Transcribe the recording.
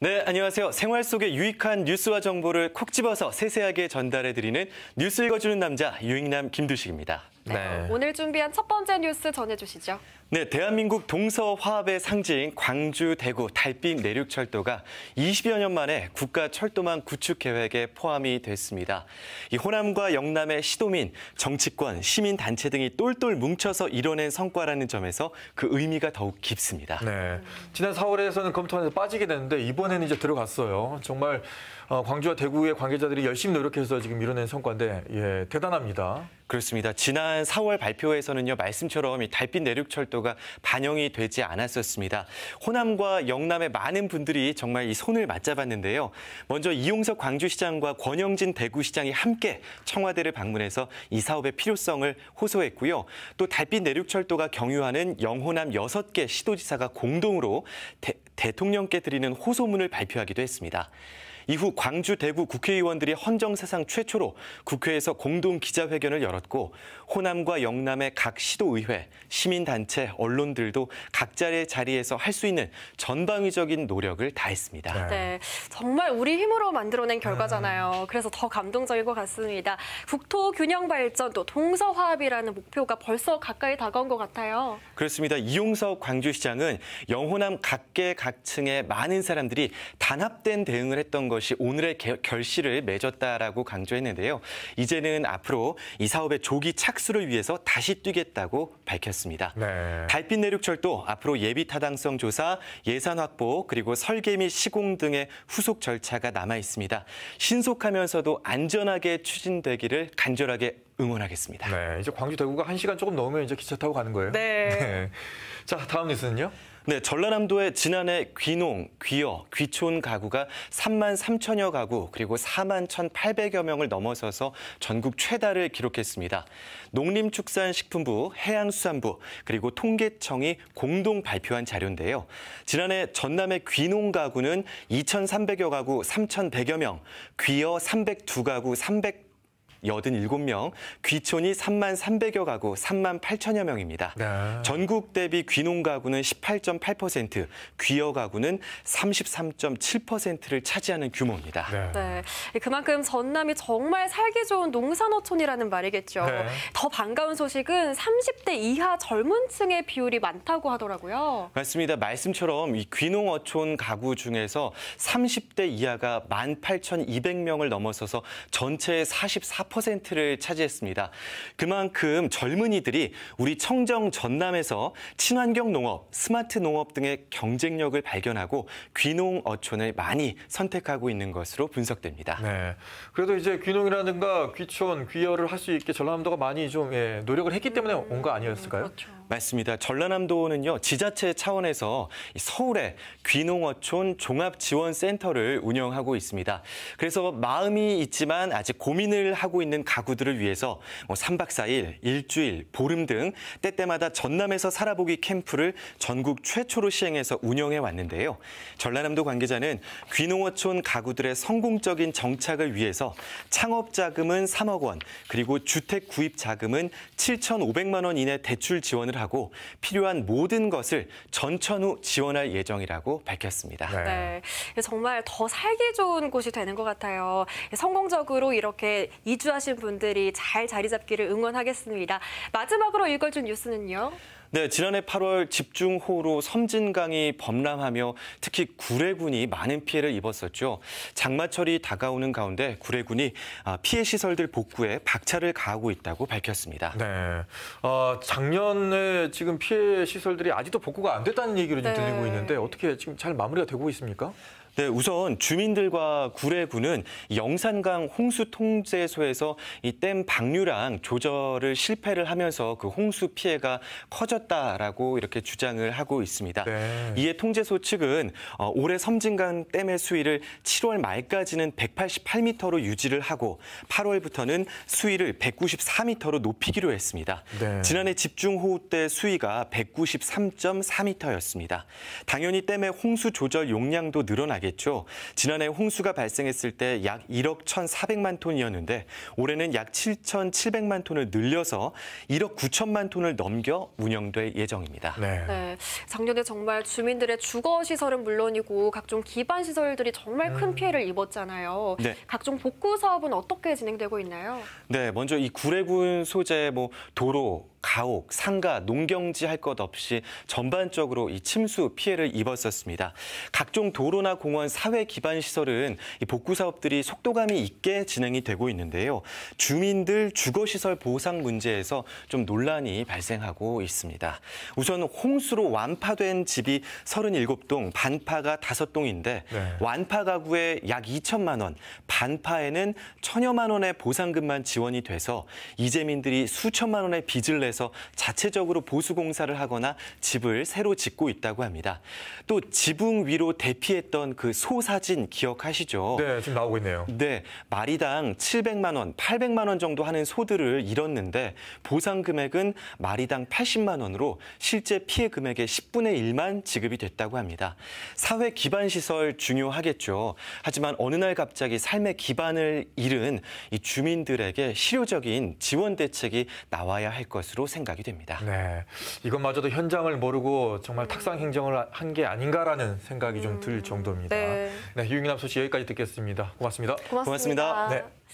네, 안녕하세요. 생활 속에 유익한 뉴스와 정보를 콕 집어서 세세하게 전달해드리는 뉴스 읽어주는 남자 유익남 김두식입니다. 네. 오늘 준비한 첫 번째 뉴스 전해주시죠. 네, 대한민국 동서화합의 상징 광주, 대구, 달빛 내륙철도가 20여 년 만에 국가 철도망 구축 계획에 포함이 됐습니다. 이 호남과 영남의 시도민, 정치권, 시민단체 등이 똘똘 뭉쳐서 이뤄낸 성과라는 점에서 그 의미가 더욱 깊습니다. 네, 지난 4월에서는 검토안에서 빠지게 됐는데 이번에는 이제 들어갔어요. 정말 어, 광주와 대구의 관계자들이 열심히 노력해서 지금 이뤄낸 성과인데 예, 대단합니다. 그렇습니다. 지난 4월 발표에서는요 말씀처럼 이 달빛 내륙철도가 반영이 되지 않았었습니다. 호남과 영남의 많은 분들이 정말 이 손을 맞잡았는데요. 먼저 이용석 광주시장과 권영진 대구시장이 함께 청와대를 방문해서 이 사업의 필요성을 호소했고요. 또 달빛 내륙철도가 경유하는 영호남 6개 시도지사가 공동으로 대, 대통령께 드리는 호소문을 발표하기도 했습니다. 이후 광주 대구 국회의원들이 헌정사상 최초로 국회에서 공동 기자회견을 열었고 호남과 영남의 각 시도의회, 시민단체, 언론들도 각자의 자리에서 할 수 있는 전방위적인 노력을 다했습니다. 네. 네, 정말 우리 힘으로 만들어낸 결과잖아요. 네. 그래서 더 감동적인 것 같습니다. 국토 균형 발전 또 동서화합이라는 목표가 벌써 가까이 다가온 것 같아요. 그렇습니다. 이용석 광주시장은 영호남 각계 각층의 많은 사람들이 단합된 대응을 했던 것. 것이 오늘의 개, 결실을 맺었다라고 강조했는데요. 이제는 앞으로 이 사업의 조기 착수를 위해서 다시 뛰겠다고 밝혔습니다. 네. 달빛 내륙철도 앞으로 예비 타당성 조사, 예산 확보, 그리고 설계 및 시공 등의 후속 절차가 남아 있습니다. 신속하면서도 안전하게 추진되기를 간절하게 응원하겠습니다. 네, 이제 광주 대구가 1시간 조금 넘으면 이제 기차 타고 가는 거예요. 네. 네. 자, 다음 뉴스는요? 네, 전라남도의 지난해 귀농, 귀여, 귀촌 가구가 3만 3천여 가구 그리고 4만 1,800여 명을 넘어서서 전국 최다를 기록했습니다. 농림축산식품부, 해양수산부 그리고 통계청이 공동 발표한 자료인데요. 지난해 전남의 귀농 가구는 2,300여 가구 3,100여 명, 귀여 302가구 300 87명, 귀촌이 3만 300여 가구 3만 8천여 명입니다. 네. 전국 대비 귀농 가구는 18.8%, 귀여 가구는 33.7%를 차지하는 규모입니다. 네. 네. 그만큼 전남이 정말 살기 좋은 농산어촌이라는 말이겠죠. 네. 더 반가운 소식은 30대 이하 젊은 층의 비율이 많다고 하더라고요. 맞습니다. 말씀처럼 이 귀농어촌 가구 중에서 30대 이하가 18,200명을 넘어서서 전체의 44% 4%를 차지했습니다. 그만큼 젊은이들이 우리 청정 전남에서 친환경 농업, 스마트 농업 등의 경쟁력을 발견하고 귀농 어촌을 많이 선택하고 있는 것으로 분석됩니다. 네. 그래도 이제 귀농이라든가 귀촌, 귀여를 할 수 있게 전라남도가 많이 좀 예, 노력을 했기 때문에 음, 온거 아니었을까요? 그렇죠. 맞습니다. 전라남도는요 지자체 차원에서 서울에 귀농어촌 종합지원센터를 운영하고 있습니다. 그래서 마음이 있지만 아직 고민을 하고 살고 있는 가구들을 위해서 뭐 3박 4일, 일주일, 보름 등 때때마다 전남에서 살아보기 캠프를 전국 최초로 시행해서 운영해 왔는데요. 전라남도 관계자는 귀농어촌 가구들의 성공적인 정착을 위해서 창업 자금은 3억 원, 그리고 주택 구입 자금은 7,500만 원 이내 대출 지원을 하고 필요한 모든 것을 전천후 지원할 예정이라고 밝혔습니다. 네. 네. 정말 더 살기 좋은 곳이 되는 것 같아요. 성공적으로 이렇게 이주 입주하신 분들이 잘 자리 잡기를 응원하겠습니다. 마지막으로 읽어준 뉴스는요? 네, 지난해 8월 집중호우로 섬진강이 범람하며 특히 구례군이 많은 피해를 입었었죠. 장마철이 다가오는 가운데 구례군이 아, 피해 시설들 복구에 박차를 가하고 있다고 밝혔습니다. 네, 어, 작년에 지금 피해 시설들이 아직도 복구가 안 됐다는 얘기를 네. 들리고 있는데 어떻게 지금 잘 마무리가 되고 있습니까? 네, 우선 주민들과 구례군은 영산강 홍수 통제소에서 이댐방류랑 조절을 실패를 하면서 그 홍수 피해가 커졌다라고 이렇게 주장을 하고 있습니다. 네. 이에 통제소 측은 어, 올해 섬진강 댐의 수위를 7월 말까지는 188m로 유지를 하고 8월부터는 수위를 194m로 높이기로 했습니다. 네. 지난해 집중호우 때 수위가 193.4m였습니다. 당연히 댐의 홍수 조절 용량도 늘어나게 되겠죠. 지난해 홍수가 발생했을 때 약 1억 1,400만 톤이었는데 올해는 약 7,700만 톤을 늘려서 1억 9천만 톤을 넘겨 운영될 예정입니다. 네. 네. 작년에 정말 주민들의 주거 시설은 물론이고 각종 기반 시설들이 정말 큰 음. 피해를 입었잖아요. 네. 각종 복구 사업은 어떻게 진행되고 있나요? 네, 먼저 이 구례군 소재 뭐 도로 가옥, 상가, 농경지 할 것 없이 전반적으로 이 침수 피해를 입었었습니다. 각종 도로나 공원, 사회 기반 시설은 이 복구 사업들이 속도감이 있게 진행이 되고 있는데요. 주민들 주거시설 보상 문제에서 좀 논란이 발생하고 있습니다. 우선 홍수로 완파된 집이 37동, 반파가 5동인데 네. 완파 가구에 약 2천만 원, 반파에는 천여만 원의 보상금만 지원이 돼서 이재민들이 수천만 원의 빚을 내 해서 자체적으로 보수 공사를 하거나 집을 새로 짓고 있다고 합니다. 또 지붕 위로 대피했던 그 소 사진 기억하시죠? 네, 지금 나오고 있네요. 네, 마리당 700만 원, 800만 원 정도 하는 소들을 잃었는데 보상 금액은 마리당 80만 원으로 실제 피해 금액의 10분의 1만 지급이 됐다고 합니다. 사회 기반 시설 중요하겠죠. 하지만 어느 날 갑자기 삶의 기반을 잃은 이 주민들에게 실효적인 지원 대책이 나와야 할 것으로 것으로 생각이 됩니다. 네, 이것마저도 현장을 모르고 정말 탁상 행정을 한 게 아닌가라는 생각이 음. 좀들 정도입니다. 네, 네 유익남 소식 여기까지 듣겠습니다. 고맙습니다. 고맙습니다. 고맙습니다. 네.